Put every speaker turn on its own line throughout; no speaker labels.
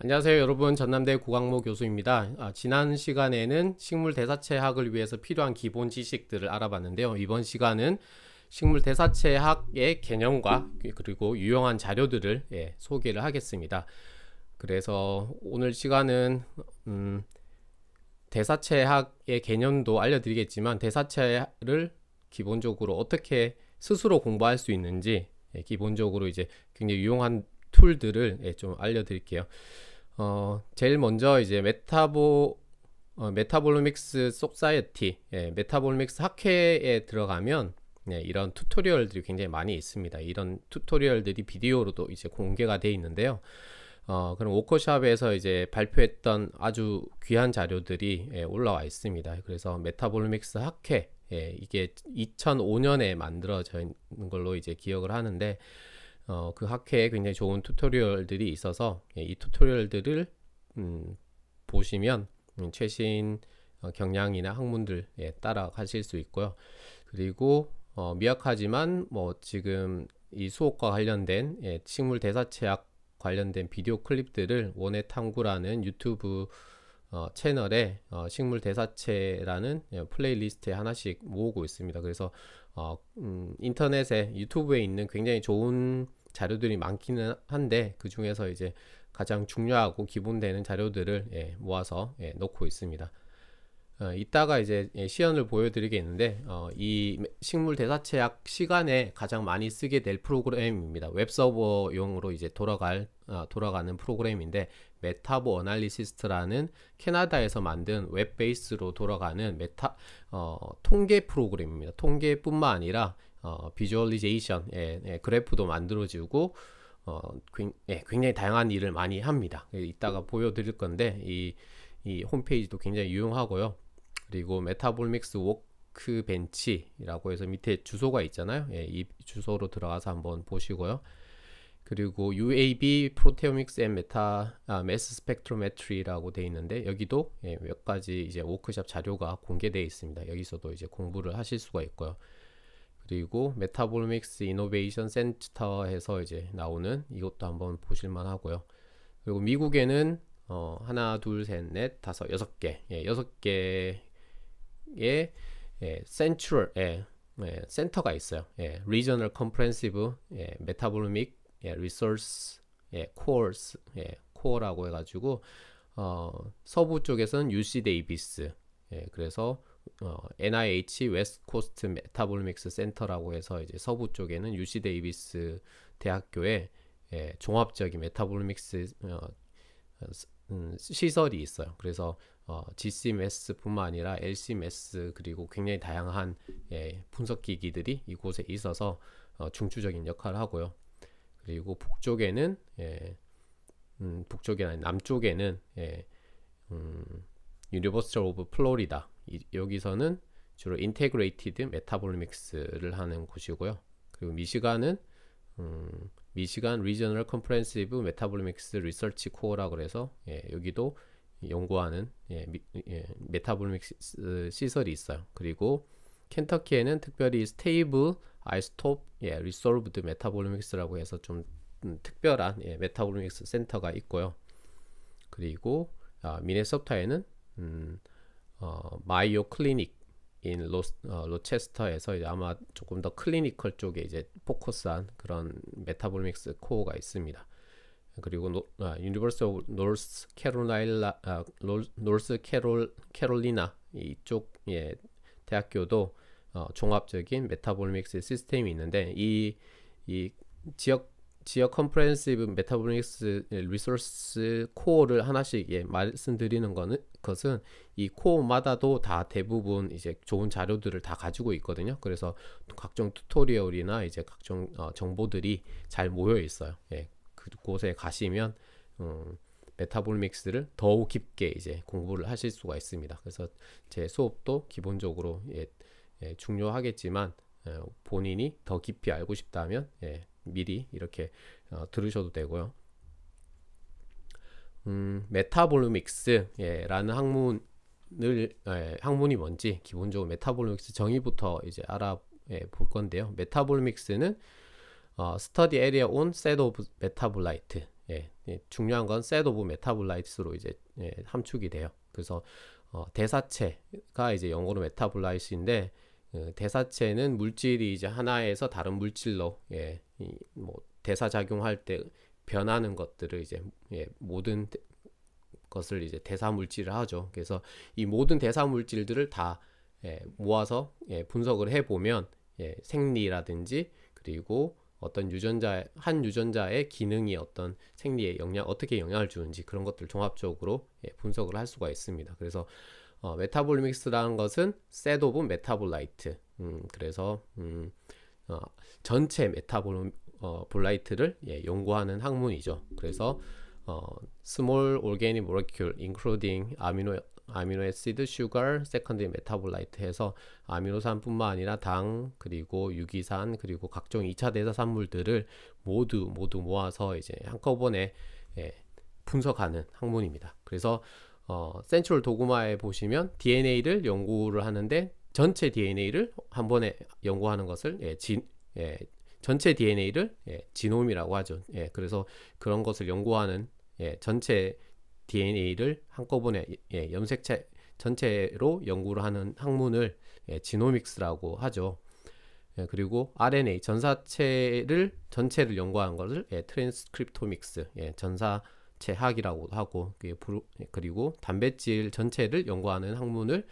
안녕하세요 여러분 전남대 고강모 교수입니다 아, 지난 시간에는 식물 대사체학을 위해서 필요한 기본 지식들을 알아봤는데요 이번 시간은 식물 대사체학의 개념과 그리고 유용한 자료들을 예, 소개를 하겠습니다 그래서 오늘 시간은 음, 대사체학의 개념도 알려드리겠지만 대사체를 기본적으로 어떻게 스스로 공부할 수 있는지 예, 기본적으로 이제 굉장히 유용한 툴들을 예, 좀 알려드릴게요. 어, 제일 먼저 이제 메타보 어, 메타볼로믹스 속사이어티 예, 메타볼로믹스 학회에 들어가면 예, 이런 튜토리얼들이 굉장히 많이 있습니다. 이런 튜토리얼들이 비디오로도 이제 공개가 되어 있는데요. 어, 그럼 오커샵에서 이제 발표했던 아주 귀한 자료들이 예, 올라와 있습니다. 그래서 메타볼로믹스 학회 예, 이게 2005년에 만들어져 있는 걸로 이제 기억을 하는데 어, 그 학회에 굉장히 좋은 튜토리얼들이 있어서 예, 이 튜토리얼들을 음, 보시면 음, 최신 어, 경향이나 학문들에 예, 따라 가실 수 있고요. 그리고 어, 미약하지만 뭐 지금 이 수업과 관련된 예, 식물 대사체학 관련된 비디오 클립들을 원의 탐구라는 유튜브 어, 채널에 어, 식물 대사체라는 예, 플레이리스트에 하나씩 모으고 있습니다. 그래서 어, 음, 인터넷에 유튜브에 있는 굉장히 좋은 자료들이 많기는 한데 그 중에서 이제 가장 중요하고 기본되는 자료들을 예, 모아서 예, 놓고 있습니다. 어, 이따가 이제 예, 시연을 보여드리겠는데 어, 이 식물 대사체학 시간에 가장 많이 쓰게 될 프로그램입니다. 웹서버용으로 이제 돌아갈 어, 돌아가는 프로그램인데 메타보 어널리시스트라는 캐나다에서 만든 웹 베이스로 돌아가는 메타 어, 통계 프로그램입니다. 통계뿐만 아니라 어, 비주얼리제이션, 예, 예, 그래프도 만들어지고 어, 예, 굉장히 다양한 일을 많이 합니다. 예, 이따가 보여드릴 건데 이, 이 홈페이지도 굉장히 유용하고요. 그리고 메타볼믹스 워크벤치라고 해서 밑에 주소가 있잖아요. 예, 이 주소로 들어가서 한번 보시고요. 그리고 UAB 프로테오믹스 앤 메타 아, 메스 스펙트로메트리라고 되어 있는데 여기도 예, 몇 가지 이제 워크샵 자료가 공개되어 있습니다. 여기서도 이제 공부를 하실 수가 있고요. 그리고 메타볼믹스 이노베이션 센터에서 이제 나오는 이것도 한번 보실만 하고요. 그리고 미국에는 어, 하나, 둘, 셋, 넷, 다섯, 여섯 개, 예, 여섯 개의 예, 센트럴, 예, 예, 센터가 있어요. 예, Regional 예, m e t a 예, r e s 예, c o r 예, c o 라고 해가지고 어, 서부 쪽에서는 UC 데이비스, 예, 그래서 어, NIH 웨스코스트 메타볼믹스 센터라고 해서 이제 서부 쪽에는 UC 데이비스 대학교에 예, 종합적인 메타볼믹스 어, 음, 시설이 있어요. 그래서 어, GCMS뿐만 아니라 LCMS 그리고 굉장히 다양한 예, 분석기기들이 이곳에 있어서 어, 중추적인 역할을 하고요. 그리고 북쪽에는 예, 음, 북쪽이 아니 남쪽에는 예, 음, 유 n 버스터 오브 플로리다 여기서는 주로 인테그레이티드 메타볼리믹스를 하는 곳이고요. 그리고 미시간은 음, 미시간 리저널 컴프렌시브 메타볼리믹스 리서치 코어라 그래서 예, 여기도 연구하는 예, 예, 메타볼리믹스 시설이 있어요. 그리고 켄터키에는 특별히 스테이브 아이스톱 예, 리솔브드 메타볼리믹스라고 해서 좀 음, 특별한 예, 메타볼리믹스 센터가 있고요. 그리고 아, 미네소타에는 음, 어, 마이오 클리닉 인 로, 어, 로체스터에서 이제 아마 조금 더 클리니컬 쪽에 이제 포커스한 그런 메타볼믹스 코어가 있습니다. 그리고 노, 아, 유니버스 오브 노스 캐롤라일라 아, 노스 캐롤 캐롤리나 이쪽 예, 대학교도 어, 종합적인 메타볼믹스 시스템이 있는데 이이 지역 지역 컴프레 h 시브 메타보릭스 리소스 코어를 하나씩 예, 말씀드리는 거는 것은 이 코어마다도 다 대부분 이제 좋은 자료들을 다 가지고 있거든요. 그래서 각종 튜토리얼이나 이제 각종 어, 정보들이 잘 모여 있어요. 예, 그곳에 가시면 음, 어, 메타볼믹스를 더욱 깊게 이제 공부를 하실 수가 있습니다. 그래서 제 수업도 기본적으로 예, 예 중요하겠지만 예, 본인이 더 깊이 알고 싶다면 예, 미리 이렇게 어, 들으셔도 되고요. 음, 메타볼로믹스라는 학문을 에, 예, 학문이 뭔지 기본적으로 메타볼로믹스 정의부터 이제 알아볼 건데요. 메타볼로믹스는 어, Study Area on Set of Metabolite 예, 예, 중요한 건 Set of Metabolites로 이제 예, 함축이 돼요. 그래서 어, 대사체가 이제 영어로 메타볼라이트인데 어, 그 대사체는 물질이 이제 하나에서 다른 물질로 예, 이뭐 대사 작용할 때 변하는 것들을 이제 예, 모든 것을 이제 대사 물질을 하죠. 그래서 이 모든 대사 물질들을 다 예, 모아서 예, 분석을 해 보면 예, 생리라든지 그리고 어떤 유전자 한 유전자의 기능이 어떤 생리에 영향 어떻게 영향을 주는지 그런 것들 종합적으로 예, 분석을 할 수가 있습니다. 그래서 어, 메타볼믹스라는 것은 셋 오브 메타볼라이트. 음, 그래서 음, 어, 전체 메타볼라이트를 어, 예, 연구하는 학문이죠. 그래서 어, Small Organic Molecule Including Amino 아미노 에시드, 슈갈, 세컨드리 메타볼라이트 해서 아미노산뿐만 아니라 당, 그리고 유기산, 그리고 각종 2차 대사산물들을 모두 모두 모아서 이제 한꺼번에 예, 분석하는 학문입니다. 그래서 어, 센츄럴 도구마에 보시면 DNA를 연구를 하는데 전체 DNA를 한 번에 연구하는 것을 예, 진, 예, 전체 DNA를 예, 지놈이라고 하죠. 예, 그래서 그런 것을 연구하는 예, 전체 DNA를 한꺼번에 예, 염색체 전체로 연구를 하는 학문을 예, 지노믹스라고 하죠. 예, 그리고 RNA 전사체를 전체를 연구하는 것을 예, 트랜스크립토믹스 예, 전사체학이라고 하고 예, 그리고 단백질 전체를 연구하는 학문을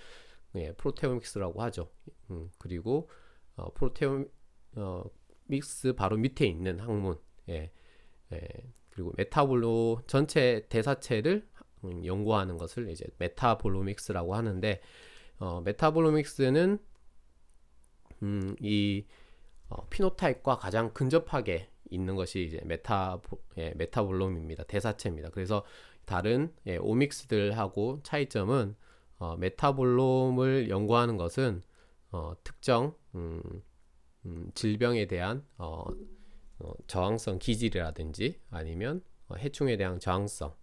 예, 프로테오믹스라고 하죠. 음, 그리고 어, 프로테오 어, 믹스 바로 밑에 있는 항문, 예, 예, 그리고 메타볼로 전체 대사체를 음, 연구하는 것을 이제 메타볼로믹스라고 하는데 어, 메타볼로믹스는 음, 이 어, 피노타입과 가장 근접하게 있는 것이 이제 메타 예, 메타볼롬입니다. 대사체입니다. 그래서 다른 예, 오믹스들하고 차이점은 어, 메타볼롬을 연구하는 것은 어, 특정 음, 음, 질병에 대한 어, 어, 저항성 기질이라든지 아니면 어, 해충에 대한 저항성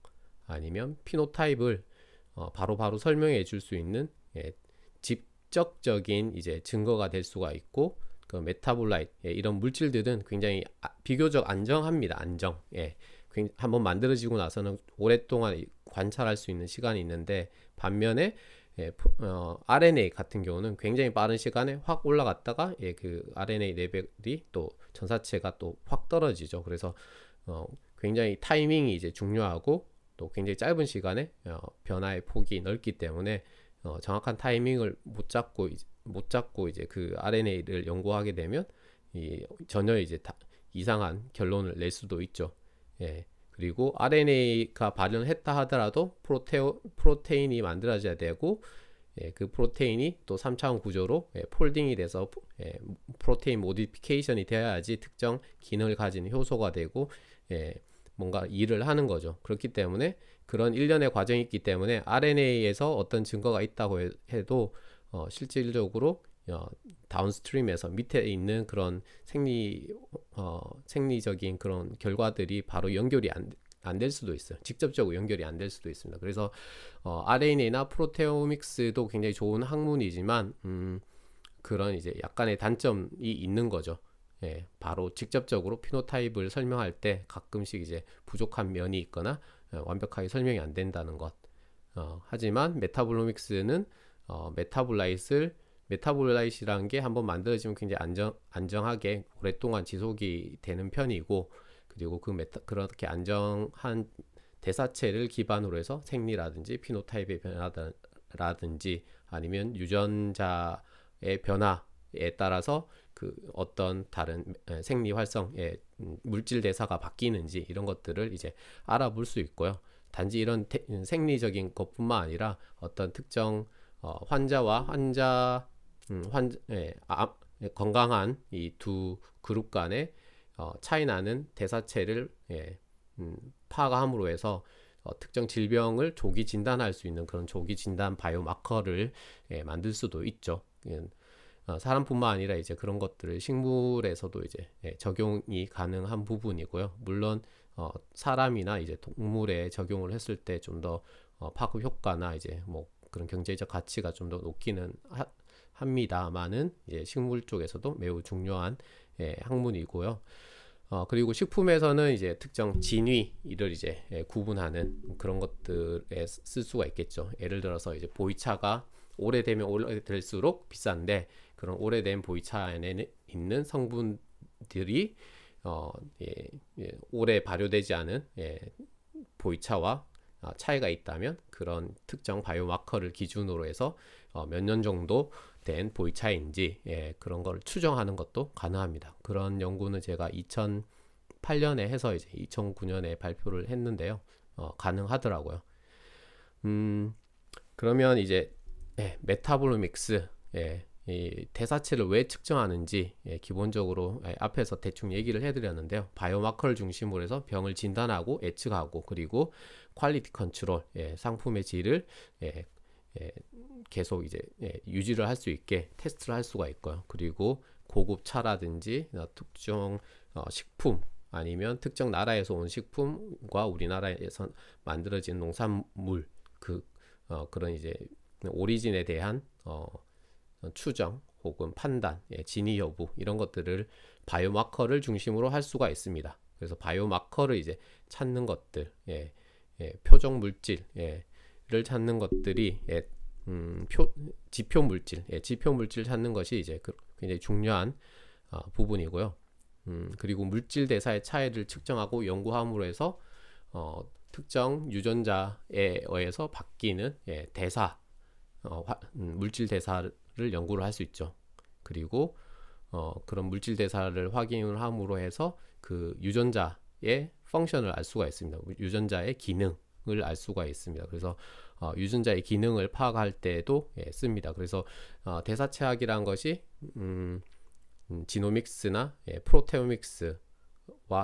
아니면 피노타입을 어, 바로 바로 설명해 줄 수 있는 예, 직접적인 이제 증거가 될 수가 있고 그 메타볼라이트 예, 이런 물질들은 굉장히 아, 비교적 안정합니다 안정 예. 한번 만들어지고 나서는 오랫동안 관찰할 수 있는 시간이 있는데 반면에 예, 어, RNA 같은 경우는 굉장히 빠른 시간에 확 올라갔다가 예, 그 RNA 레벨이 또 전사체가 또 확 떨어지죠. 그래서 어, 굉장히 타이밍이 이제 중요하고 또 굉장히 짧은 시간에 어, 변화의 폭이 넓기 때문에 어, 정확한 타이밍을 못 잡고 이제, 못 잡고 이제 그 RNA를 연구하게 되면 이, 전혀 이제 다, 이상한 결론을 낼 수도 있죠. 예. 그리고 RNA가 발현했다 하더라도 프로테오, 프로테인이 만들어져야 되고 예, 그 프로테인이 또 3차원 구조로 예, 폴딩이 돼서 예, 프로테인 모디피케이션이 되어야지 특정 기능을 가진 효소가 되고 예, 뭔가 일을 하는 거죠. 그렇기 때문에 그런 일련의 과정이 있기 때문에 RNA에서 어떤 증거가 있다고 해도 어, 실질적으로 어, 다운스트림에서 밑에 있는 그런 생리 어, 생리적인 그런 결과들이 바로 연결이 안 안 될 수도 있어요. 직접적으로 연결이 안 될 수도 있습니다. 그래서 어, RNA나 프로테오믹스도 굉장히 좋은 학문이지만 음, 그런 이제 약간의 단점이 있는 거죠. 예, 바로 직접적으로 피노타입을 설명할 때 가끔씩 이제 부족한 면이 있거나 예, 완벽하게 설명이 안 된다는 것. 어, 하지만 메타볼로믹스는 어, 메타볼라이트를 메타볼라이트라는 게 한번 만들어지면 굉장히 안정 안정하게 오랫동안 지속이 되는 편이고 그리고 그 메타 그렇게 안정한 대사체를 기반으로 해서 생리라든지 피노타입의 변화라든지 아니면 유전자의 변화에 따라서 그 어떤 다른 생리 활성의 물질 대사가 바뀌는지 이런 것들을 이제 알아볼 수 있고요. 단지 이런 생리적인 것뿐만 아니라 어떤 특정 어, 환자와 환자 음, 환, 예, 아, 예, 건강한 이 두 그룹 간의 어, 차이나는 대사체를 예, 음, 파악함으로 해서 어, 특정 질병을 조기 진단할 수 있는 그런 조기 진단 바이오마커를 예, 만들 수도 있죠. 예, 어, 사람뿐만 아니라 이제 그런 것들을 식물에서도 이제 예, 적용이 가능한 부분이고요. 물론 어, 사람이나 이제 동물에 적용을 했을 때 좀더 어, 파급 효과나 이제 뭐 그런 경제적 가치가 좀 더 높기는 하, 합니다만은 예, 식물 쪽에서도 매우 중요한 예, 학문이고요. 어, 그리고 식품에서는 이제 특정 진위 를 이제 예, 구분하는 그런 것들에 쓸 수가 있겠죠. 예를 들어서 이제 보이차가 오래되면 오래될수록 비싼데 그런 오래된 보이차 안에 있는 성분들이 어, 예, 예, 오래 발효되지 않은 예, 보이차와 아, 차이가 있다면 그런 특정 바이오마커를 기준으로 해서 어, 몇년 정도 된 보이 차인지 이 예, 그런 걸 추정하는 것도 가능합니다. 그런 연구는 제가 2008년에 해서 이제 2009년에 발표를 했는데요. 어, 가능하더라고요. 음, 그러면 이제 예, 메타볼로믹스 예, 대사체를 왜 측정하는지 예, 기본적으로 예, 앞에서 대충 얘기를 해드렸는데요. 바이오마커를 중심으로 해서 병을 진단하고 예측하고 그리고 퀄리티 컨트롤 예, 상품의 질을 예, 예, 계속 이제 예, 유지를 할 수 있게 테스트를 할 수가 있고요. 그리고 고급 차라든지 어, 특정 어, 식품 아니면 특정 나라에서 온 식품과 우리나라에서 만들어진 농산물 그 어, 그런 이제 오리진에 대한 어, 추정 혹은 판단, 예, 진위 여부 이런 것들을 바이오마커를 중심으로 할 수가 있습니다. 그래서 바이오마커를 이제 찾는 것들, 예, 예, 표정 물질, 예, 를 찾는 것들이 예, 음, 표, 지표 물질, 예, 지표 물질 찾는 것이 이제 그, 굉장히 중요한 어, 부분이고요. 음, 그리고 물질 대사의 차이를 측정하고 연구함으로 해서 어, 특정 유전자에 의해서 바뀌는 예, 대사, 어, 화, 음, 물질 대사를 연구를 할 수 있죠. 그리고 어, 그런 물질 대사를 확인 함으로 해서 그 유전자의 펑션을 알 수가 있습니다. 유전자의 기능 을알 수가 있습니다. 그래서 어, 유전자의 기능을 파악할 때도 예, 씁니다. 그래서 어, 대사체학이란 것이 음, 음, 지노믹스나 예, 프로테오믹스와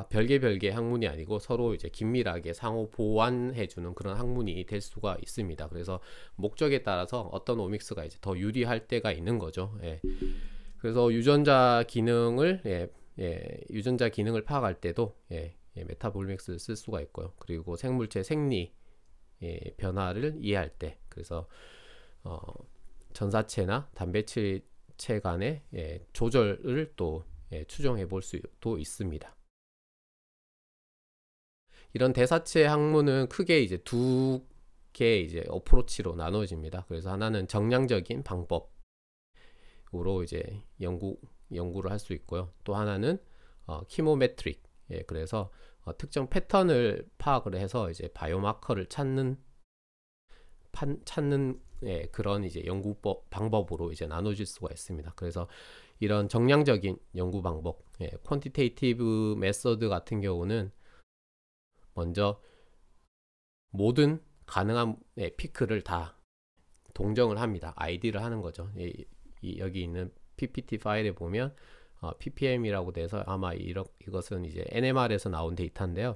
별개 별개 학문이 아니고 서로 이제 긴밀하게 상호 보완해주는 그런 학문이 될 수가 있습니다. 그래서 목적에 따라서 어떤 오믹스가 이제 더 유리할 때가 있는 거죠. 예. 그래서 유전자 기능을 예, 예, 유전자 기능을 파악할 때도 예, 예, 메타볼믹스를 쓸 수가 있고요. 그리고 생물체 생리 예, 변화를 이해할 때 그래서 어, 전사체나 단백질 체 간의 예, 조절을 또 예, 추정해 볼 수도 있습니다. 이런 대사체 학문은 크게 이제 두 개의 이제 어프로치로 나누어집니다. 그래서 하나는 정량적인 방법으로 이제 연구 연구를 할 수 있고요. 또 하나는 어, 키모메트릭. 예, 그래서 어, 특정 패턴을 파악을 해서 이제 바이오마커를 찾는 판, 찾는 예, 그런 이제 연구법 방법으로 이제 나눠질 수가 있습니다. 그래서 이런 정량적인 연구 방법, 예, 퀀티테이티브 메서드 같은 경우는 먼저 모든 가능한 예, 피크를 다 동정을 합니다. i d 를 하는 거죠. 예, 이, 여기 있는 PPT 파일에 보면 어, ppm이라고 돼서 아마 이러, 이것은 이제 NMR에서 나온 데이터인데요.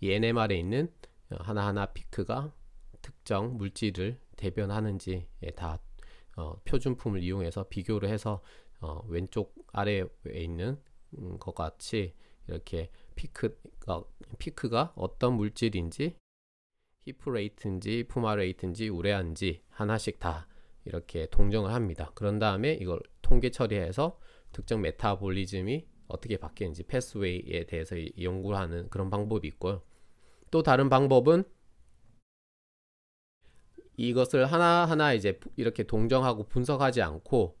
이 NMR에 있는 하나하나 피크가 특정 물질을 대변하는지 예, 다 어, 표준품을 이용해서 비교를 해서 어, 왼쪽 아래에 있는 음, 것 같이 이렇게 피크가, 피크가 어떤 물질인지 히프레이트인지 푸마레이트인지 우레아인지 하나씩 다 이렇게 동정을 합니다. 그런 다음에 이걸 통계 처리해서 특정 메타볼리즘이 어떻게 바뀌는지 패스웨이에 대해서 연구를 하는 그런 방법이 있고요. 또 다른 방법은 이것을 하나하나 이제 이렇게 동정하고 분석하지 않고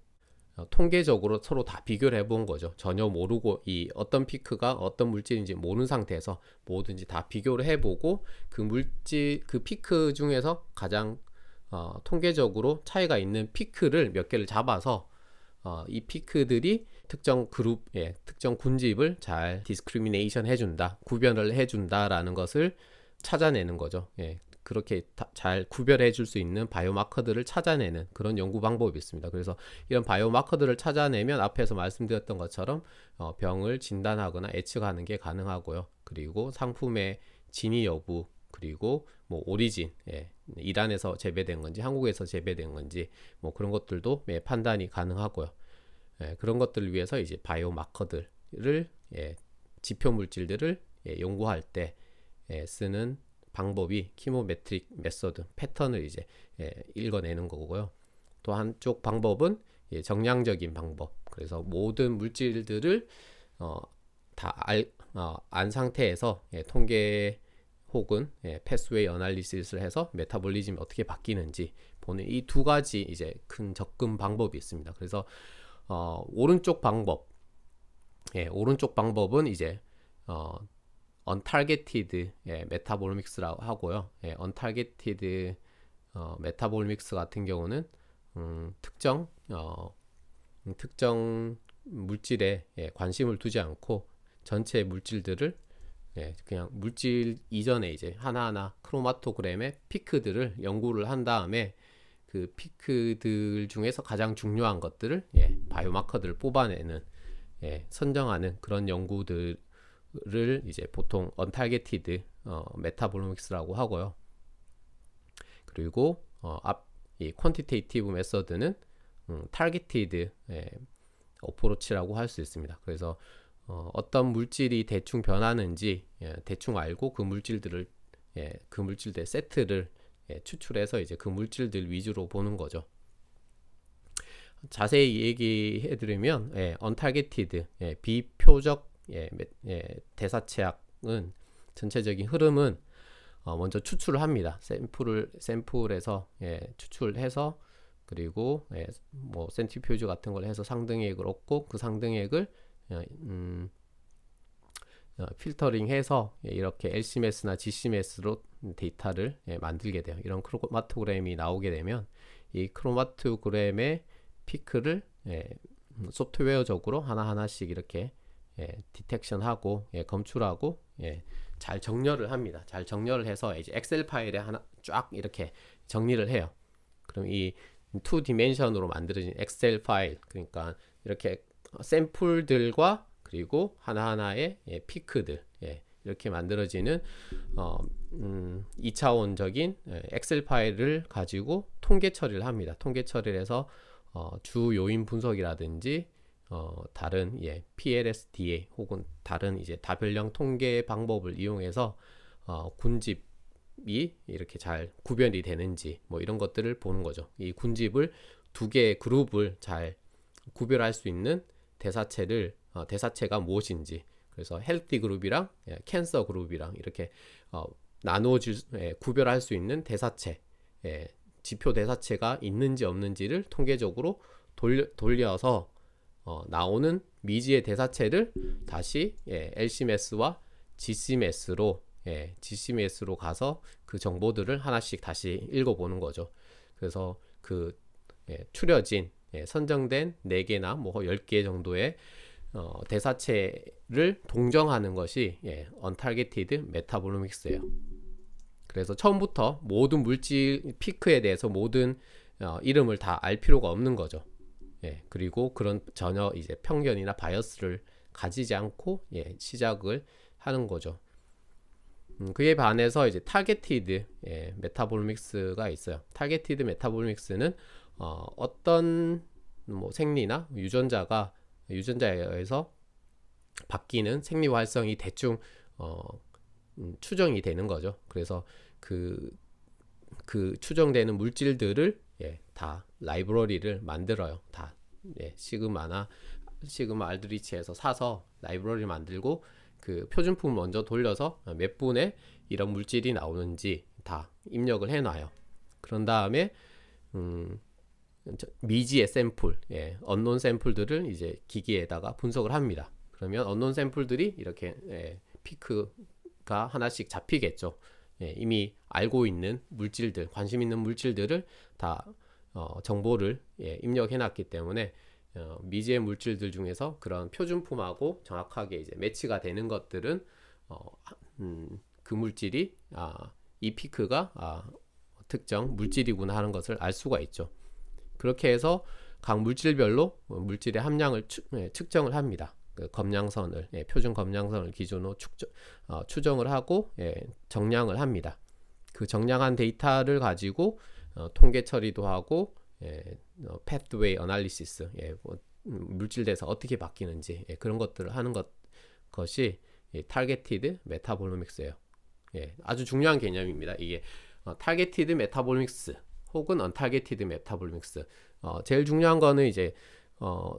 어, 통계적으로 서로 다 비교를 해본 거죠. 전혀 모르고 이 어떤 피크가 어떤 물질인지 모르는 상태에서 뭐든지 다 비교를 해보고 그 물질 그 피크 중에서 가장 어, 통계적으로 차이가 있는 피크를 몇 개를 잡아서 어, 이 피크들이 특정 그룹의 예, 특정 군집을 잘 디스크리미네이션 해준다 구별을 해준다라는 것을 찾아내는 거죠 예, 그렇게 다, 잘 구별해 줄 수 있는 바이오마커들을 찾아내는 그런 연구 방법이 있습니다 그래서 이런 바이오마커들을 찾아내면 앞에서 말씀드렸던 것처럼 어, 병을 진단하거나 예측하는 게 가능하고요 그리고 상품의 진위 여부 그리고 뭐 오리진 예, 이란에서 재배된 건지 한국에서 재배된 건지 뭐 그런 것들도 예, 판단이 가능하고요. 예, 그런 것들을 위해서 이제 바이오 마커들을 예, 지표 물질들을 예, 연구할 때 예, 쓰는 방법이 키모메트릭 메서드 패턴을 이제 예, 읽어내는 거고요. 또 한쪽 방법은 예, 정량적인 방법. 그래서 모든 물질들을 어, 다안 어, 상태에서 예, 통계 혹은 예, 패스웨이 어널리시스를 해서 메타볼리즘이 어떻게 바뀌는지 보는 이 두 가지 이제 큰 접근 방법이 있습니다. 그래서 어, 오른쪽 방법, 예, 오른쪽 방법은 이제 어, 언타겟티드 예, 메타볼믹스라고 하고요. 예, 언타겟티드 어, 메타볼믹스 같은 경우는 음, 특정 어, 음, 특정 물질에 예, 관심을 두지 않고 전체 물질들을 예, 그냥 물질 이전에 이제 하나하나 크로마토그램의 피크들을 연구를 한 다음에 그 피크들 중에서 가장 중요한 것들을 예, 바이오마커들을 뽑아내는 예, 선정하는 그런 연구들을 이제 보통 언탈게티드 어, 메타볼로믹스라고 하고요. 그리고 어, 앞이 퀀티테이티브 메서드는 음, 타겟티드 예, 어프로치라고 할 수 있습니다. 그래서 어, 어떤 물질이 대충 변하는지 예, 대충 알고 그 물질들을 예, 그 물질들의 세트를 예, 추출해서 이제 그 물질들 위주로 보는 거죠. 자세히 얘기해 드리면 예, 언타게티드 예, 비표적 예, 예, 대사체학은 전체적인 흐름은 어, 먼저 추출을 합니다. 샘플을 샘플에서 예, 추출해서 그리고 예, 뭐센티표즈 같은 걸 해서 상등액을 얻고 그 상등액을 어, 음, 어, 필터링해서 예, 이렇게 LCMS나 GCMS로 데이터를 예, 만들게 돼요. 이런 크로마토그램이 나오게 되면 이 크로마토그램의 피크를 예, 음, 소프트웨어적으로 하나하나씩 이렇게 디텍션하고 검출하고 잘 정렬을 합니다. 잘 정렬을 해서 이제 엑셀 파일에 하나 쫙 이렇게 정리를 해요. 그럼 이 2디멘션으로 만들어진 엑셀 파일 그러니까 이렇게 샘플들과 그리고 하나하나의 예, 피크들 예, 이렇게 만들어지는 어, 음, 2차원적인 예, 엑셀 파일을 가지고 통계 처리를 합니다. 통계 처리를 해서 어, 주 요인 분석이라든지 어, 다른 예, PLSDA 혹은 다른 이제 다변량 통계 방법을 이용해서 어, 군집이 이렇게 잘 구별이 되는지 뭐 이런 것들을 보는 거죠. 이 군집을 두 개의 그룹을 잘 구별할 수 있는 대사체를 어, 대사체가 무엇인지 그래서 헬티 그룹이랑 예, 캔서 그룹이랑 이렇게 어, 나누어질 예, 구별할 수 있는 대사체 예, 지표 대사체가 있는지 없는지를 통계적으로 돌려, 서 어, 나오는 미지의 대사체를 다시 예, LCMS와 GCMS로 예, GCMS로 가서 그 정보들을 하나씩 다시 읽어보는 거죠. 그래서 그 예, 추려진 예, 선정된 4개나 뭐 10개 정도의 어, 대사체를 동정하는 것이 예, 언타게티드 메타볼로믹스예요. 그래서 처음부터 모든 물질 피크에 대해서 모든 어, 이름을 다 알 필요가 없는 거죠. 예, 그리고 그런 전혀 이제 편견이나 바이어스를 가지지 않고 예, 시작을 하는 거죠. 음, 그에 반해서 이제 타겟티드 예, 메타볼믹스가 있어요. 타겟티드 메타볼믹스는 어, 어떤 뭐 생리나 유전자가 유전자에 서 바뀌는 생리 활성이 대충 어, 음, 추정이 되는 거죠. 그래서 그, 그 추정되는 물질들을 예, 다 라이브러리를 만들어요. 다 예, 시그마나 시그마 알드리치에서 사서 라이브러리 만들고 그 표준품 먼저 돌려서 몇 분에 이런 물질이 나오는지 다 입력을 해놔요. 그런 다음에 음, 미지의 샘플, 예, 언론 샘플들을 이제 기기에다가 분석을 합니다. 그러면 언론 샘플들이 이렇게 예, 피크가 하나씩 잡히겠죠. 예, 이미 알고 있는 물질들, 관심 있는 물질들을 다 어, 정보를 예, 입력해 놨기 때문에 어, 미지의 물질들 중에서 그런 표준품하고 정확하게 이제 매치가 되는 것들은 어, 음, 그 물질이 아, 이 피크가 아, 특정 물질이구나 하는 것을 알 수가 있죠. 그렇게 해서 각 물질별로 물질의 함량을 추, 예, 측정을 합니다. 그 검량선을 예, 표준 검량선을 기준으로 축정, 어, 추정을 하고 예, 정량을 합니다. 그 정량한 데이터를 가지고 어, 통계 처리도 하고 예, 어, pathway a n 예, 뭐, 물질돼서 어떻게 바뀌는지 예, 그런 것들을 하는 것 것이 예, targeted m e 예요 예, 아주 중요한 개념입니다. 이게 어, targeted m 혹은 언타겟티드 메타볼믹스 어, 제일 중요한 거는 이제 어,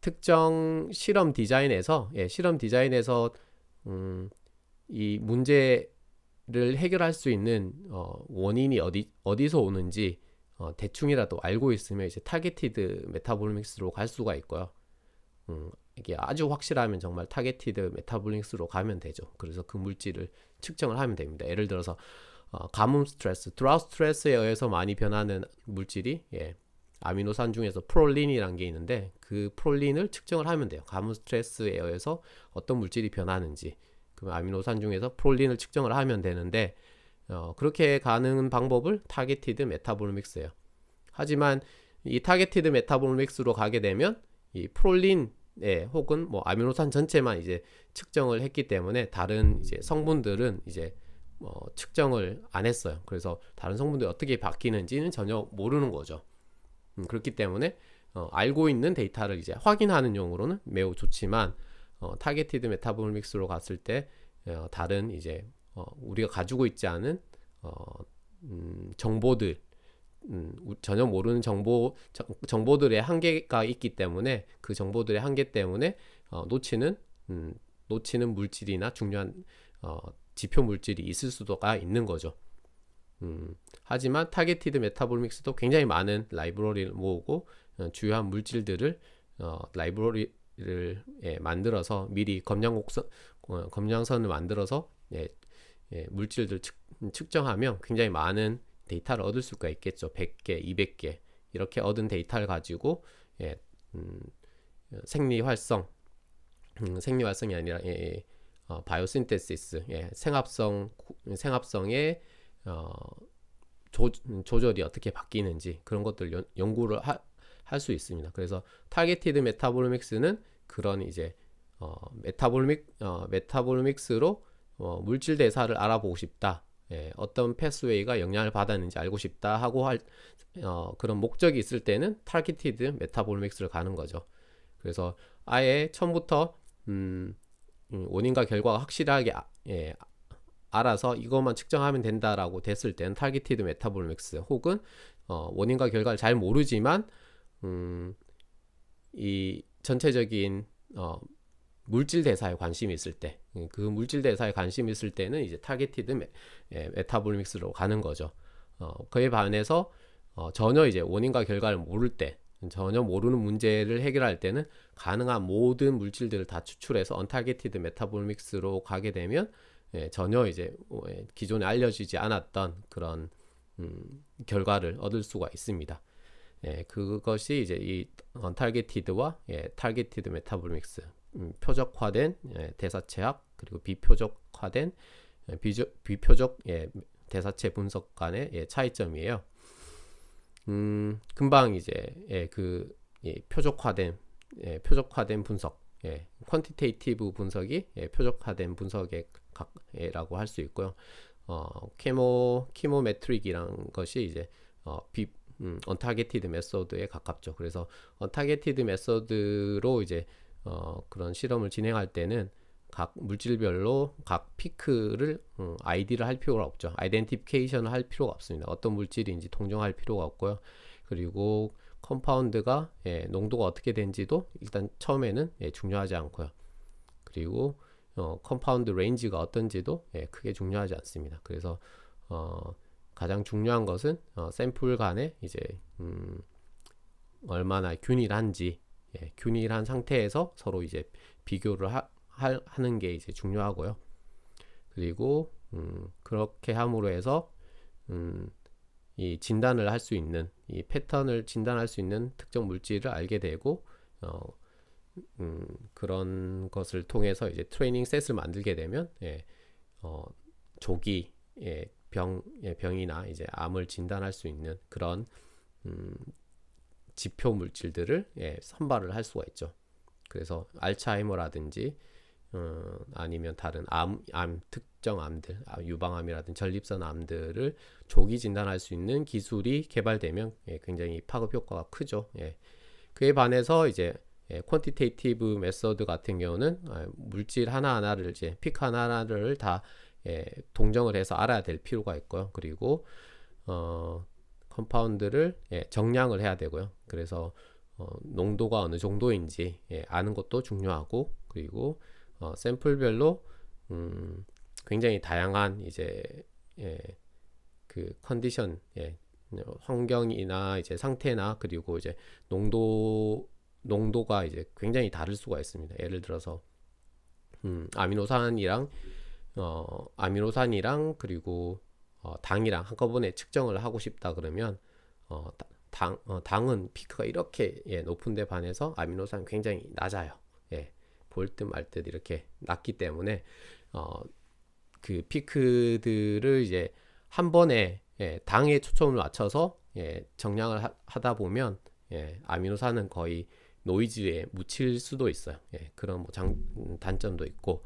특정 실험 디자인에서 예, 실험 디자인에서 음, 이 문제를 해결할 수 있는 어, 원인이 어디 어디서 오는지 어, 대충이라도 알고 있으면 이제 타겟티드 메타볼믹스로 갈 수가 있고요. 음, 이게 아주 확실하면 정말 타겟티드 메타볼릭스로 가면 되죠. 그래서 그 물질을 측정을 하면 됩니다. 예를 들어서 어, 가뭄 스트레스, 드라우스 트레스에 의해서 많이 변하는 물질이 예, 아미노산 중에서 프롤린이라는 게 있는데 그 프롤린을 측정을 하면 돼요. 가뭄 스트레스에 의해서 어떤 물질이 변하는지 그 아미노산 중에서 프롤린을 측정을 하면 되는데 어, 그렇게 가는 방법을 타겟티드 메타볼믹스예요. 하지만 이 타겟티드 메타볼믹스로 가게 되면 이 프롤린 예, 혹은 뭐 아미노산 전체만 이제 측정을 했기 때문에 다른 이제 성분들은 이제 어, 측정을 안 했어요. 그래서 다른 성분들이 어떻게 바뀌는지는 전혀 모르는 거죠. 음, 그렇기 때문에 어, 알고 있는 데이터를 이제 확인하는 용으로는 매우 좋지만 어, 타겟티드 메타볼믹스로 갔을 때 어, 다른 이제 어, 우리가 가지고 있지 않은 어, 음, 정보들 음, 전혀 모르는 정보 정, 보들의 한계가 있기 때문에 그 정보들의 한계 때문에 어, 놓치는 음, 놓치는 물질이나 중요한 지표 물질이 있을 수도가 있는 거죠. 음, 하지만 타겟티드 메타볼믹스도 굉장히 많은 라이브러리를 모으고 어, 주요한 물질들을 어, 라이브러리를 예, 만들어서 미리 검량 곡선 어, 검량선을 만들어서 예, 예, 물질들 측, 측정하면 굉장히 많은 데이터를 얻을 수가 있겠죠. 100개, 200개 이렇게 얻은 데이터를 가지고 예, 음, 어, 생리 활성, 음, 생리 활성이 아니라 예, 예 어, 바이오신테시스 예, 생합성 생합성의 어, 조, 조절이 어떻게 바뀌는지 그런 것들 연, 연구를 할 수 있습니다. 그래서 타겟티드 메타볼믹스는 그런 이제 어, 메타볼믹 어, 메타볼믹스로 어, 물질 대사를 알아보고 싶다. 예, 어떤 패스웨이가 영향을 받았는지 알고 싶다 하고 할 어, 그런 목적이 있을 때는 타겟티드 메타볼믹스를 가는 거죠. 그래서 아예 처음부터 음, 음, 원인과 결과가 확실하게 아, 예, 알아서 이것만 측정하면 된다라고 됐을 때는 타겟티드 메타볼믹스 혹은 어, 원인과 결과를 잘 모르지만 음, 이 전체적인 어, 물질 대사에 관심이 있을 때그 음, 물질 대사에 관심이 있을 때는 이제 타겟티드 메, 예, 메타볼믹스로 가는 거죠. 어, 그에 반해서 어, 전혀 이제 원인과 결과를 모를 때 전혀 모르는 문제를 해결할 때는 가능한 모든 물질들을 다 추출해서 언타게티드 메타볼믹스로 가게 되면 예, 전혀 이제 어, 예, 기존에 알려지지 않았던 그런 음, 결과를 얻을 수가 있습니다. 예, 그것이 이제 이 언타겟티드와 예, 타겟티드 메타볼믹스 음, 표적화된 예, 대사체학 그리고 비표적화된 예, 비저, 비표적 예, 대사체 분석 간의 차이점이에요. 음, 금방 이제 예, 그 예, 표적화된 예, 표적화된 분석, 예, 퀀티테이티브 분석이 예, 표적화된 분석의 각이라고 예, 할수 있고요. 어, 케모 키모메트릭이란 것이 이제 어, 비, 음, 언타게티드 메서드에 가깝죠. 그래서 언타게티드 메서드로 이제 어, 그런 실험을 진행할 때는 각 물질별로 각 피크를 음, 아이디를 할 필요가 없죠. 아이덴티피케이션을 할 필요가 없습니다. 어떤 물질인지 통정할 필요가 없고요. 그리고 컴파운드가 예, 농도가 어떻게 된지도 일단 처음에는 예, 중요하지 않고요. 그리고 어, 컴파운드 레인지가 어떤지도 예, 크게 중요하지 않습니다. 그래서 어, 가장 중요한 것은 어, 샘플 간에 이제 음, 얼마나 균일한지 예, 균일한 상태에서 서로 이제 비교를 하, 하는 게 이제 중요하고요. 그리고 음, 그렇게 함으로 해서 음, 이 진단을 할 수 있는 이 패턴을 진단할 수 있는 특정 물질을 알게 되고 어, 음, 그런 것을 통해서 이제 트레이닝 셋을 만들게 되면 예, 어, 조기 예, 병 예, 병이나 이제 암을 진단할 수 있는 그런 음, 지표 물질들을 예, 선발을 할 수가 있죠. 그래서 알츠하이머라든지 어, 아니면 다른 암, 암 특정 암들, 아, 유방암이라든 전립선 암들을 조기 진단할 수 있는 기술이 개발되면 예, 굉장히 파급 효과가 크죠. 예. 그에 반해서 이제 예, 퀀티테이티브 메서드 같은 경우는 아, 물질 하나하나를 이제 픽 하나하나를 다 예, 동정을 해서 알아야 될 필요가 있고요. 그리고 어, 컴파운드를 예, 정량을 해야 되고요. 그래서 어, 농도가 어느 정도인지 예, 아는 것도 중요하고 그리고 어, 샘플별로 음, 굉장히 다양한 이제 예, 그 컨디션 예, 환경이나 이제 상태나 그리고 이제 농도 농도가 이제 굉장히 다를 수가 있습니다. 예를 들어서 음, 아미노산이랑 어, 아미노산이랑 그리고 어, 당이랑 한꺼번에 측정을 하고 싶다 그러면 어, 당, 어, 당은 피크가 이렇게 예, 높은데 반해서 아미노산 굉장히 낮아요. 볼듯말듯 이렇게 났기 때문에 어, 그 피크들을 이제 한 번에 예, 당의 초점을 맞춰서 예, 정량을 하, 다 보면 예, 아미노산은 거의 노이즈에 묻힐 수도 있어요. 예, 그런 뭐 장, 음, 단점도 있고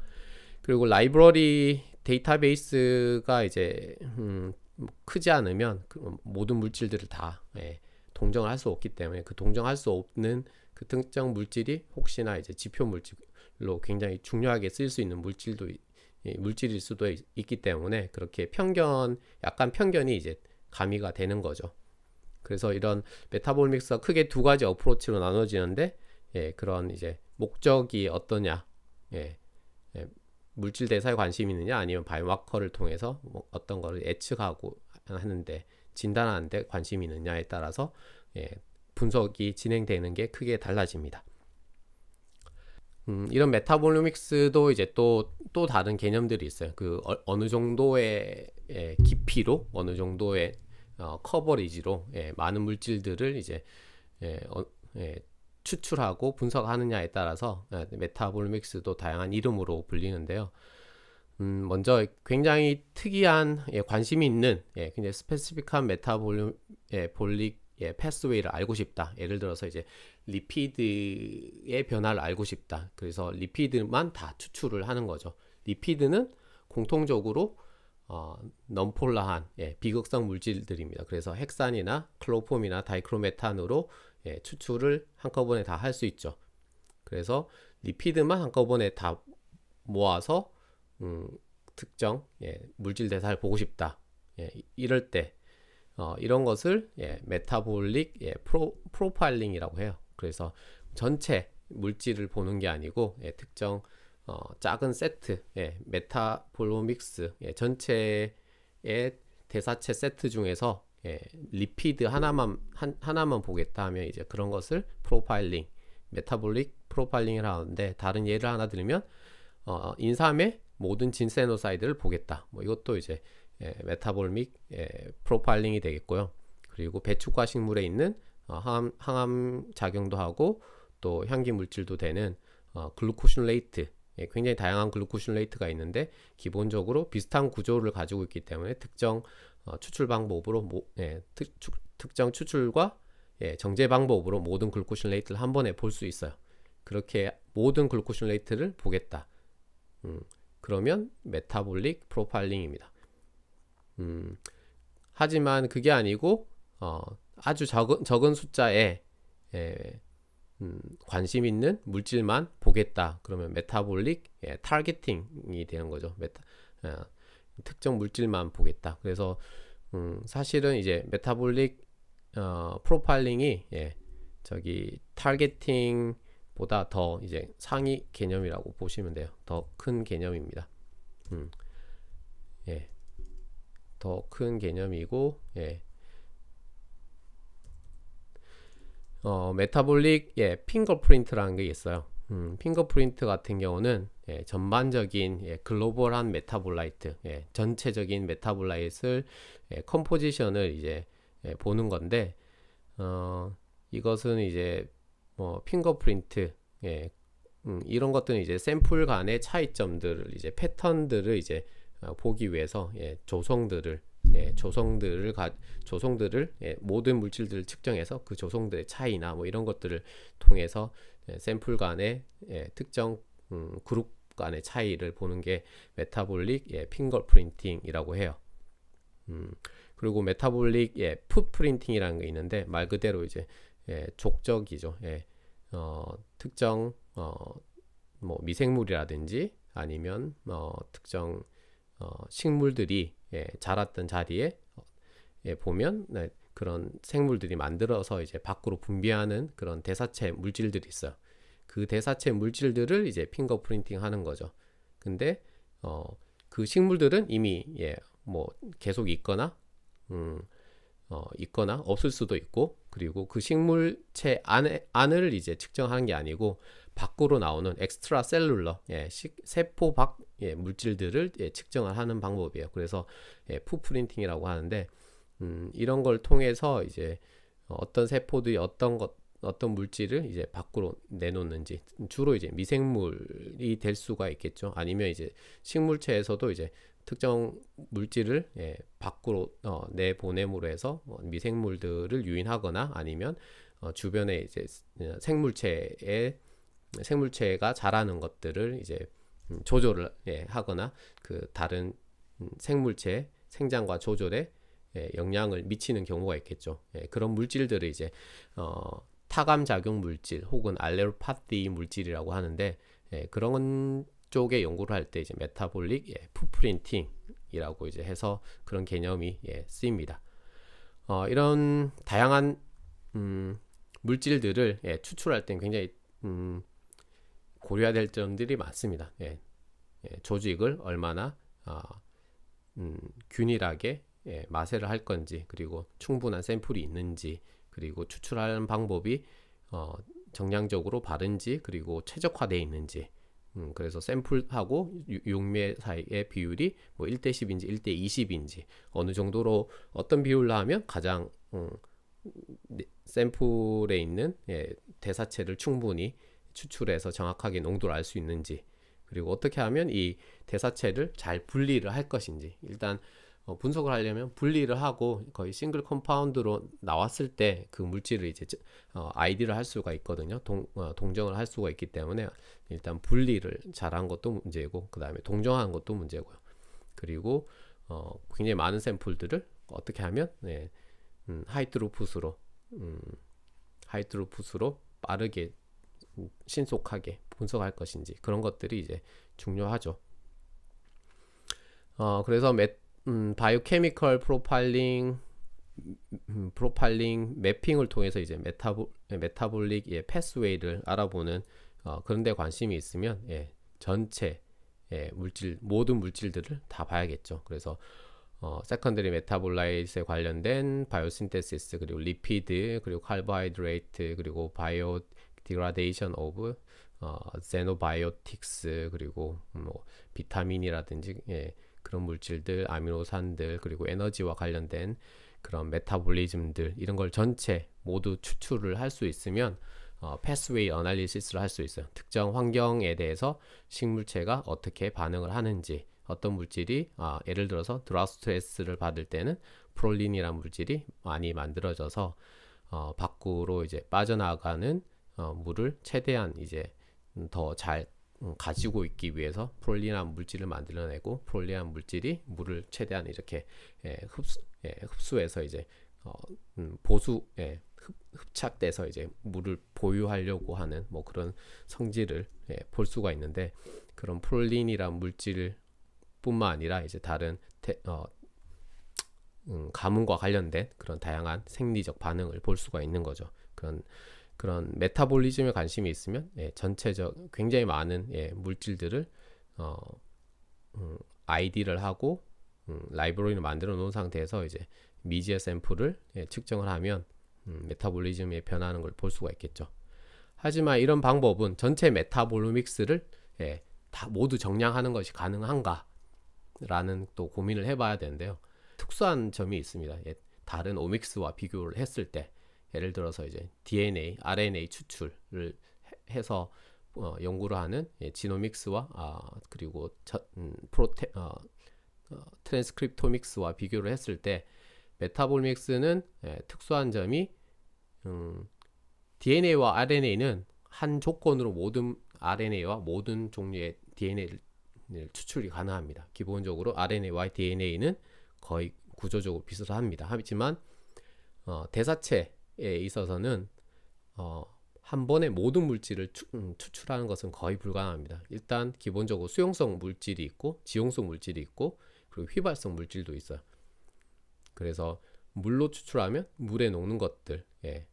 그리고 라이브러리 데이터베이스가 이제 음, 뭐 크지 않으면 그 모든 물질들을 다 예, 동정할수 없기 때문에 그 동정할 수 없는 그 특정 물질이 혹시나 이제 지표 물질 로 굉장히 중요하게 쓰일 수 있는 물질도 물질일 수도 있기 때문에 그렇게 편견 약간 편견이 이제 가미가 되는 거죠. 그래서 이런 메타볼믹스가 크게 두 가지 어프로치로 나눠지는데 예, 그런 이제 목적이 어떠냐 예, 예, 물질 대사에 관심이 있느냐 아니면 바이마커를 오 통해서 뭐 어떤 거를 예측하고 하는데 진단하는데 관심이 있느냐에 따라서 예, 분석이 진행되는 게 크게 달라집니다. 음, 이런 메타볼로믹스도 이제 또, 또 다른 개념들이 있어요. 그 어, 느 정도의 예, 깊이로, 어느 정도의 어, 커버리지로 예, 많은 물질들을 이제 예, 어, 예, 추출하고 분석하느냐에 따라서 예, 메타볼로믹스도 다양한 이름으로 불리는데요. 음, 먼저 굉장히 특이한 예, 관심이 있는 굉장히 스페시픽한 메타볼릭 예, 패스웨이를 알고 싶다. 예를 들어서 이제 리피드의 변화를 알고 싶다. 그래서 리피드만 다 추출을 하는 거죠. 리피드는 공통적으로 어, 넘폴라한 예, 비극성 물질들입니다. 그래서 핵산이나 클로폼이나 다이크로메탄으로 예, 추출을 한꺼번에 다 할 수 있죠. 그래서 리피드만 한꺼번에 다 모아서 음, 특정 예, 물질 대사를 보고 싶다. 예, 이럴 때 어, 이런 것을 예, 메타볼릭 예, 프로, 프로파일링이라고 해요. 그래서 전체 물질을 보는 게 아니고 예, 특정 어, 작은 세트, 예, 메타볼로믹스 예, 전체의 대사체 세트 중에서 예, 리피드 하나만 한, 하나만 보겠다 하면 이제 그런 것을 프로파일링, 메타볼릭 프로파일링을 하는데 다른 예를 하나 들면 어, 인삼의 모든 진세노사이드를 보겠다. 뭐 이것도 이제 예, 메타볼믹 예, 프로파일링이 되겠고요. 그리고 배축과 식물에 있는 어, 항암, 항암 작용도 하고 또 향기 물질도 되는 어, 글루코신레이트 예, 굉장히 다양한 글루코신레이트가 있는데 기본적으로 비슷한 구조를 가지고 있기 때문에 특정 어, 추출 방법으로 모, 예, 특, 추, 특정 추출과 예, 정제 방법으로 모든 글루코신레이트를 한 번에 볼 수 있어요. 그렇게 모든 글루코신레이트를 보겠다. 음, 그러면 메타볼릭 프로파일링입니다. 음, 하지만 그게 아니고 어, 아주 적은, 적은 숫자에 예, 음, 관심 있는 물질만 보겠다. 그러면 메타볼릭 예, 타겟팅이 되는 거죠. 메타, 예, 특정 물질만 보겠다. 그래서 음, 사실은 이제 메타볼릭 어, 프로파일링이 예, 저기 타겟팅보다 더 이제 상위 개념이라고 보시면 돼요. 더 큰 개념입니다. 음, 예. 더큰 개념이고 예. 어, 메타볼릭 예, 핑거프린트라는 게 있어요. 음, 핑거프린트 같은 경우는 예, 전반적인 예, 글로벌한 메타볼라이트, 예, 전체적인 메타볼라이트를 예, 컴포지션을 이제 예, 보는 건데 어, 이것은 이제 뭐 핑거프린트 예, 음, 이런 것들은 이제 샘플 간의 차이점들을 이제 패턴들을 이제 어, 보기 위해서 예, 조성들을 예, 조성들을 가, 조성들을 예, 모든 물질들을 측정해서 그 조성들의 차이나 뭐 이런 것들을 통해서 예, 샘플 간의 예, 특정 음, 그룹 간의 차이를 보는 게 메타볼릭 예, 핑거 프린팅이라고 해요. 음, 그리고 메타볼릭 예, 풋 프린팅이라는 게 있는데 말 그대로 이제 예, 족적이죠. 예, 어, 특정 어, 뭐 미생물이라든지 아니면 어, 특정 어, 식물들이 예, 자랐던 자리에 어, 예, 보면 네, 그런 생물들이 만들어서 이제 밖으로 분비하는 그런 대사체 물질들이 있어요. 그 대사체 물질들을 이제 핑거 프린팅 하는 거죠. 근데 어, 그 식물들은 이미 예, 뭐 계속 있거나 음, 어, 있거나 없을 수도 있고 그리고 그 식물체 안에, 안을 이제 측정하는 게 아니고 밖으로 나오는 엑스트라 셀룰러 예, 식, 세포 밖 예, 물질들을 예, 측정을 하는 방법이에요. 그래서 예, 푸프린팅이라고 하는데 음, 이런 걸 통해서 이제 어떤 세포들이 어떤 것 어떤 물질을 이제 밖으로 내놓는지 주로 이제 미생물이 될 수가 있겠죠. 아니면 이제 식물체에서도 이제 특정 물질을 예, 밖으로 어, 내보냄으로 해서 뭐 미생물들을 유인하거나 아니면 어, 주변에 이제 어, 생물체에 생물체가 자라는 것들을 이제 음, 조절을 예, 하거나 그 다른 음, 생물체 생장과 조절에 예, 영향을 미치는 경우가 있겠죠. 예, 그런 물질들을 이제 어, 타감 작용 물질 혹은 알레로파티 물질이라고 하는데 예, 그런 쪽의 연구를 할 때 이제 메타볼릭 예, 푸프린팅이라고 이제 해서 그런 개념이 예, 쓰입니다. 어, 이런 다양한 음, 물질들을 예, 추출할 땐 굉장히 음, 고려해야 될 점들이 많습니다. 예. 예, 조직을 얼마나 어, 음, 균일하게 예, 마세를 할 건지 그리고 충분한 샘플이 있는지 그리고 추출하는 방법이 어, 정량적으로 바른지 그리고 최적화되어 있는지 음, 그래서 샘플하고 육매 사이의 비율이 뭐 1대 10인지 1대 20인지 어느 정도로 어떤 비율로 하면 가장 음, 네, 샘플에 있는 예, 대사체를 충분히 추출해서 정확하게 농도를 알 수 있는지 그리고 어떻게 하면 이 대사체를 잘 분리를 할 것인지 일단 어, 분석을 하려면 분리를 하고 거의 싱글 컴파운드로 나왔을 때 그 물질을 이제 어, 아이디를 할 수가 있거든요. 동, 어, 동정을 할 수가 있기 때문에 일단 분리를 잘한 것도 문제고 그 다음에 동정한 것도 문제고요. 그리고 어, 굉장히 많은 샘플들을 어떻게 하면 네, 음, 하이트로풋으로 음, 하이트로풋으로 빠르게 신속하게 분석할 것인지 그런 것들이 이제 중요하죠. 어, 그래서 매, 음, 바이오케미컬 프로파일링 음, 프로파일링 매핑을 통해서 이제 메타보, 예, 메타볼릭 예, 패스웨이를 알아보는 어, 그런 데 관심이 있으면 예, 전체 예, 물질 모든 물질들을 다 봐야겠죠. 그래서 어, 세컨드리 메타볼라이트에 관련된 바이오신테시스 그리고 리피드 그리고 칼보이드레이트 그리고 바이오 degradation of 어, xenobiotics 그리고 뭐 비타민이라든지 예, 그런 물질들, 아미노산들 그리고 에너지와 관련된 그런 메타볼리즘들 이런 걸 전체 모두 추출을 할 수 있으면 어, 패스웨이 어널리시스를 할 수 있어요. 특정 환경에 대해서 식물체가 어떻게 반응을 하는지 어떤 물질이 아, 예를 들어서 드라스트레스를 받을 때는 프롤린이라는 물질이 많이 만들어져서 어, 밖으로 이제 빠져나가는 어, 물을 최대한 이제 더잘 음, 가지고 있기 위해서 프롤리난 물질을 만들어내고 프롤리난 물질이 물을 최대한 이렇게 예, 흡수, 예, 흡수해서 이제 어, 음, 보수 예, 흡, 착돼서 이제 물을 보유하려고 하는 뭐 그런 성질을 예, 볼 수가 있는데 그런 프롤린이란 물질뿐만 아니라 이제 다른 태, 어, 음, 가뭄과 관련된 그런 다양한 생리적 반응을 볼 수가 있는 거죠. 그런 그런 메타볼리즘에 관심이 있으면 예, 전체적 굉장히 많은 예, 물질들을 어, 음, 아이디를 하고 음, 라이브러리를 만들어 놓은 상태에서 이제 미지의 샘플을 예, 측정을 하면 음, 메타볼리즘에 변하는 걸 볼 수가 있겠죠. 하지만 이런 방법은 전체 메타볼로믹스를 예, 다 모두 정량하는 것이 가능한가? 라는 또 고민을 해봐야 되는데요. 특수한 점이 있습니다. 예, 다른 오믹스와 비교를 했을 때 예를 들어서 이제 DNA, RNA 추출을 해서 어, 연구를 하는 예, 지노믹스와 아, 그리고 저, 음, 프로테, 어, 어, 트랜스크립토믹스와 비교를 했을 때 메타볼믹스는 예, 특수한 점이 음, DNA와 RNA는 한 조건으로 모든 RNA와 모든 종류의 DNA를 추출이 가능합니다. 기본적으로 RNA와 DNA는 거의 구조적으로 비슷합니다. 하지만 어, 대사체 에 있어서는 어, 한 번에 모든 물질을 추, 음, 추출하는 것은 거의 불가능합니다. 일단 기본적으로 수용성 물질이 있고 지용성 물질이 있고 그리고 휘발성 물질도 있어요. 그래서 물로 추출하면 물에 녹는 것들, 예,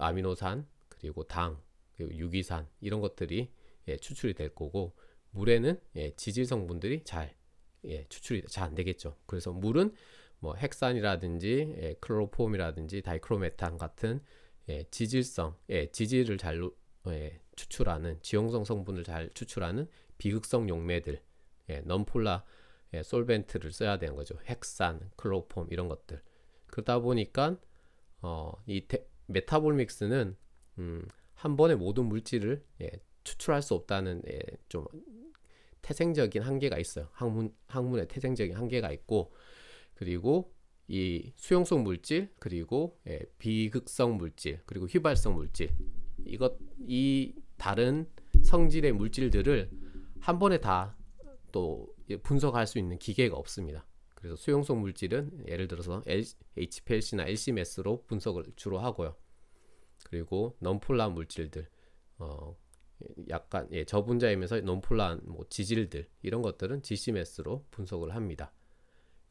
아미노산 그리고 당 그리고 유기산 이런 것들이 예, 추출이 될 거고 물에는 예, 지질 성분들이 잘 예, 추출이 잘 안 되겠죠. 그래서 물은 뭐핵산이라든지 예, 클로폼이라든지 다이크로메탄 같은 예, 지질성, 예, 지질을 잘 예, 추출하는 지용성 성분을 잘 추출하는 비극성 용매들, 예, 넌폴라 예, 솔벤트를 써야 되는 거죠. 핵산 클로폼 이런 것들. 그러다 보니까 어, 이 테, 메타볼믹스는 음, 한 번에 모든 물질을 예, 추출할 수 없다는 예, 좀 태생적인 한계가 있어요. 학문 학문의 태생적인 한계가 있고 그리고 이 수용성 물질 그리고 예, 비극성 물질 그리고 휘발성 물질 이것 이 다른 성질의 물질들을 한 번에 다 또 분석할 수 있는 기계가 없습니다. 그래서 수용성 물질은 예를 들어서 HPLC나 LCMS로 분석을 주로 하고요. 그리고 넘폴라 물질들 어, 약간 예, 저분자이면서 넘폴라뭐 지질들 이런 것들은 GCMS로 분석을 합니다.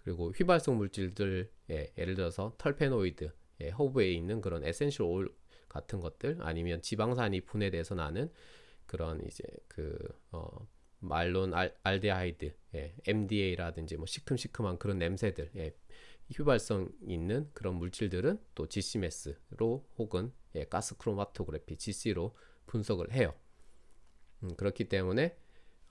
그리고 휘발성 물질들 예, 예를 들어서 털페노이드 예, 허브에 있는 그런 에센셜 오일 같은 것들 아니면 지방산이 분해돼서 나는 그런 이제 그 어, 말론 알, 알데하이드 예, MDA라든지 뭐 시큼시큼한 그런 냄새들 예, 휘발성 있는 그런 물질들은 또 GCMS로 혹은 예, 가스 크로마토그래피 GC로 분석을 해요. 음, 그렇기 때문에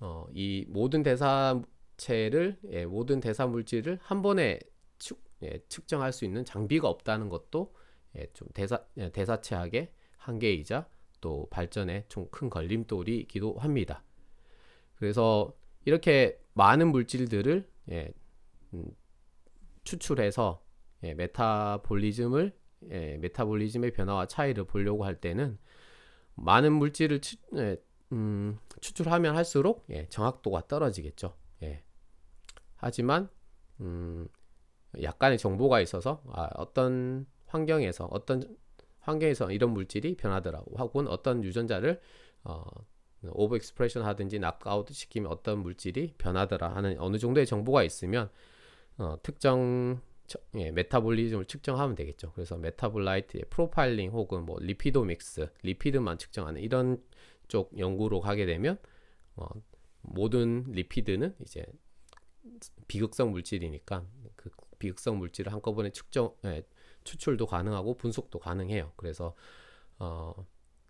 어, 이 모든 대사 체를 예, 모든 대사 물질을 한 번에 측, 예, 측정할 수 있는 장비가 없다는 것도 예, 좀 대사 예, 대사체학의 한계이자 또 발전에 좀 큰 걸림돌이기도 합니다. 그래서 이렇게 많은 물질들을 예, 음, 추출해서 예, 메타볼리즘을 예, 메타볼리즘의 변화와 차이를 보려고 할 때는 많은 물질을 추, 예, 음, 추출하면 할수록 예, 정확도가 떨어지겠죠. 예, 하지만 음, 약간의 정보가 있어서 아, 어떤 환경에서 어떤 환경에서 이런 물질이 변하더라고 혹은 어떤 유전자를 어, 오버 익스프레션 하든지 낙아웃 시키면 어떤 물질이 변하더라 하는 어느 정도의 정보가 있으면 어, 특정 예, 메타볼리즘을 측정하면 되겠죠. 그래서 메타볼라이트의 예, 프로파일링 혹은 뭐 리피도믹스, 리피드만 측정하는 이런 쪽 연구로 가게 되면 어, 모든 리피드는 이제 비극성 물질이니까 그 비극성 물질을 한꺼번에 측정 예, 추출도 가능하고 분석도 가능해요. 그래서 어,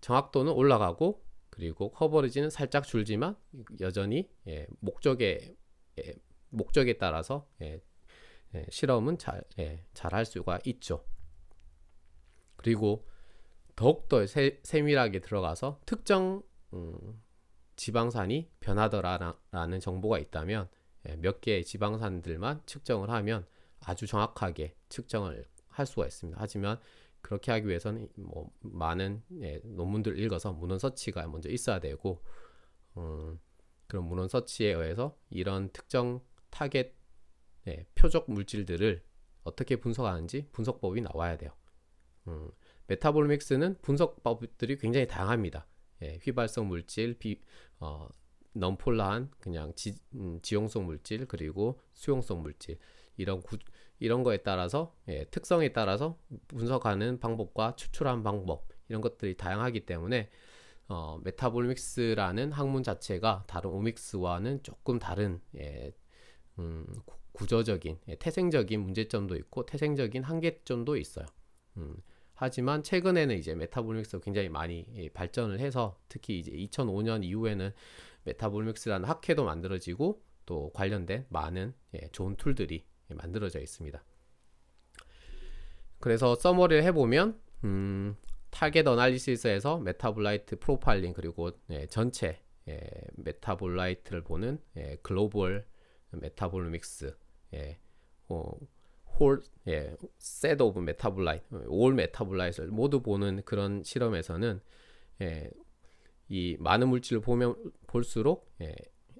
정확도는 올라가고 그리고 커버리지는 살짝 줄지만 여전히 예, 목적에 예, 목적에 따라서 예, 예, 실험은 잘잘할 예, 수가 있죠. 그리고 더욱더 세, 세밀하게 들어가서 특정 음, 지방산이 변하더라라는 정보가 있다면 예, 몇 개의 지방산들만 측정을 하면 아주 정확하게 측정을 할 수가 있습니다. 하지만 그렇게 하기 위해서는 뭐 많은 예, 논문들을 읽어서 문헌 서치가 먼저 있어야 되고 음, 그런 문헌 서치에 의해서 이런 특정 타겟 예, 표적 물질들을 어떻게 분석하는지 분석법이 나와야 돼요. 음, 메타볼믹스는 분석법들이 굉장히 다양합니다. 예, 휘발성 물질, 비, 어, 넘폴라한 그냥 지, 음, 지 용성 물질 그리고 수용성 물질 이런 구, 이런 거에 따라서 예, 특성에 따라서 분석하는 방법과 추출한 방법 이런 것들이 다양하기 때문에 어, 메타볼믹스라는 학문 자체가 다른 오믹스와는 조금 다른 예, 음, 구조적인 예, 태생적인 문제점도 있고 태생적인 한계점도 있어요. 음, 하지만 최근에는 이제 메타볼믹스 굉장히 많이 예, 발전을 해서 특히 이제 2005년 이후에는 메타볼믹스라는 학회도 만들어지고 또 관련된 많은 예, 좋은 툴들이 만들어져 있습니다. 그래서 서머리를 해보면 음, 타겟 어나리시스에서 메타볼라이트 프로파일링 그리고 예, 전체 예, 메타볼라이트를 보는 예, 글로벌 메타볼믹스 예, 어, 홀, 예, 셋 오브 메타볼라이트, 올 메타볼라이트를 모두 보는 그런 실험에서는 예, 이 많은 물질을 보면 볼수록 예,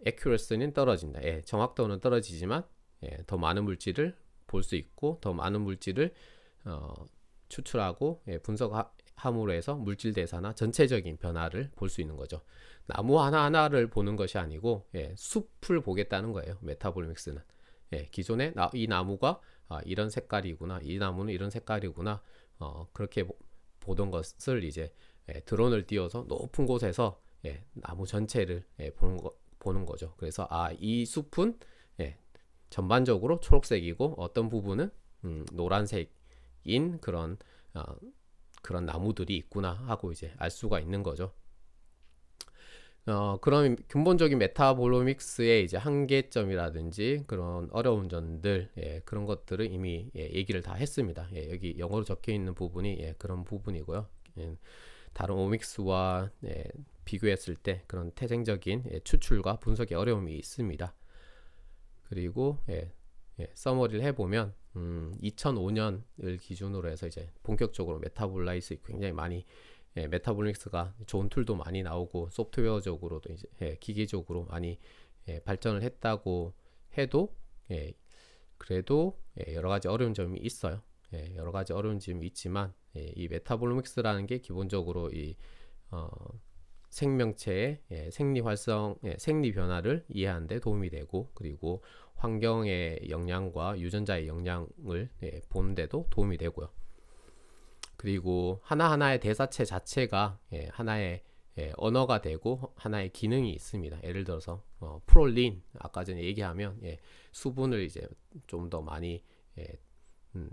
에큐러스는 떨어진다. 예, 정확도는 떨어지지만 예, 더 많은 물질을 볼 수 있고 더 많은 물질을 어, 추출하고 예, 분석함으로 해서 물질 대사나 전체적인 변화를 볼 수 있는 거죠. 나무 하나하나를 보는 것이 아니고 예, 숲을 보겠다는 거예요. 메타볼믹스는. 예, 기존에 나, 이 나무가 아, 이런 색깔이구나. 이 나무는 이런 색깔이구나. 어, 그렇게 보, 보던 것을 이제 예, 드론을 띄워서 높은 곳에서 예, 나무 전체를 예, 보는, 거, 보는 거죠. 그래서 아이 숲은 예, 전반적으로 초록색이고 어떤 부분은 음, 노란색인 그런 어, 그런 나무들이 있구나 하고 이제 알 수가 있는 거죠. 어, 그런 근본적인 메타볼로믹스의 이제 한계점이라든지 그런 어려운 점들 예, 그런 것들을 이미 예, 얘기를 다 했습니다. 예, 여기 영어로 적혀 있는 부분이 예, 그런 부분이고요. 예. 다른 오믹스와 예, 비교했을 때 그런 태생적인 예, 추출과 분석에 어려움이 있습니다. 그리고 예, 예, 서머리를 해보면 음, 2005년을 기준으로 해서 이제 본격적으로 메타볼라이스 굉장히 많이 예, 메타볼릭스가 좋은 툴도 많이 나오고 소프트웨어적으로도 이제 예, 기계적으로 많이 예, 발전을 했다고 해도 예, 그래도 예, 여러 가지 어려운 점이 있어요. 예, 여러 가지 어려운 점이 있지만 예, 이 메타볼로믹스라는 게 기본적으로 이 어, 생명체의 예, 생리 활성, 예, 생리 변화를 이해하는 데 도움이 되고 그리고 환경의 영향과 유전자의 영향을 예, 보는 데도 도움이 되고요. 그리고 하나하나의 대사체 자체가 예, 하나의 예, 언어가 되고 하나의 기능이 있습니다. 예를 들어서 어, 프롤린 아까 전에 얘기하면 예, 수분을 이제 좀 더 많이 예, 음,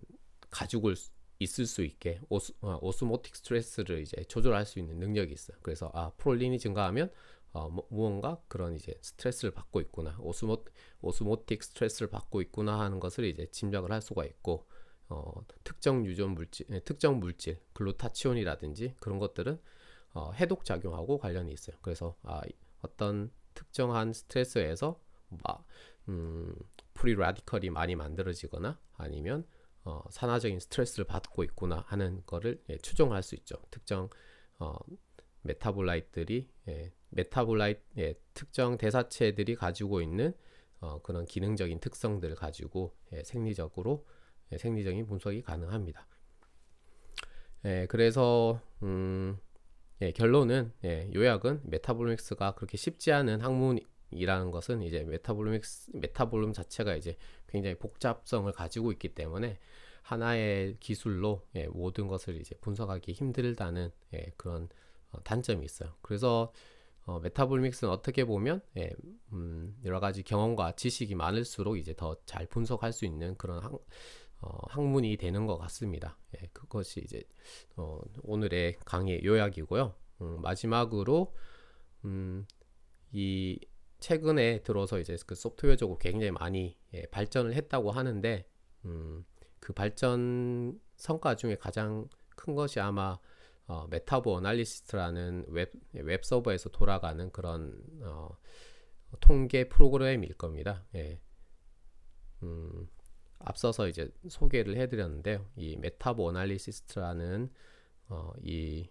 가지고 있을 수 있게 오스, 어, 오스모틱 스트레스를 이제 조절할 수 있는 능력이 있어요. 그래서 아 프롤린이 증가하면 어, 뭐, 무언가 그런 이제 스트레스를 받고 있구나 오스모 오스모틱 스트레스를 받고 있구나 하는 것을 이제 짐작을 할 수가 있고 어, 특정 유전 물질 예, 특정 물질 글루타치온이라든지 그런 것들은 어, 해독 작용하고 관련이 있어요. 그래서 아, 어떤 특정한 스트레스에서 막 음, 프리라디컬이 많이 만들어지거나 아니면 어, 산화적인 스트레스를 받고 있구나 하는 거를 예, 추정할 수 있죠. 특정 어, 메타볼라이트들이 예, 메타볼라이트 예, 특정 대사체들이 가지고 있는 어, 그런 기능적인 특성들을 가지고 예, 생리적으로 예, 생리적인 분석이 가능합니다. 예, 그래서 음, 예, 결론은 예, 요약은 메타볼믹스가 그렇게 쉽지 않은 학문이라는 것은 이제 메타볼믹스 메타볼륨 자체가 이제 굉장히 복잡성을 가지고 있기 때문에 하나의 기술로 예, 모든 것을 이제 분석하기 힘들다는 예, 그런 어, 단점이 있어요. 그래서 어, 메타볼믹스는 어떻게 보면 예, 음, 여러 가지 경험과 지식이 많을수록 이제 더 잘 분석할 수 있는 그런 학, 어, 학문이 되는 것 같습니다. 예, 그것이 이제 어, 오늘의 강의 요약이고요. 음, 마지막으로 음, 이 최근에 들어서 이제 그 소프트웨어적으로 굉장히 많이 예, 발전을 했다고 하는데 음, 그 발전 성과 중에 가장 큰 것이 아마 어, 메타보 어널리스트라는 웹, 예, 웹 서버에서 돌아가는 그런 어, 통계 프로그램일 겁니다. 예. 음, 앞서서 이제 소개를 해드렸는데요. 이 메타보 어널리스트라는 어, 이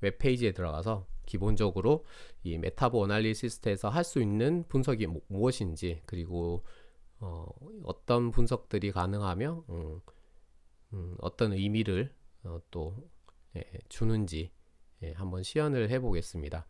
웹페이지에 들어가서 기본적으로 이 메타보 어널리시스트에서 할 수 있는 분석이 뭐, 무엇인지 그리고 어, 떤 분석들이 가능하며 음, 음, 어떤 의미를 어, 또 예, 주는지 예, 한번 시연을 해 보겠습니다.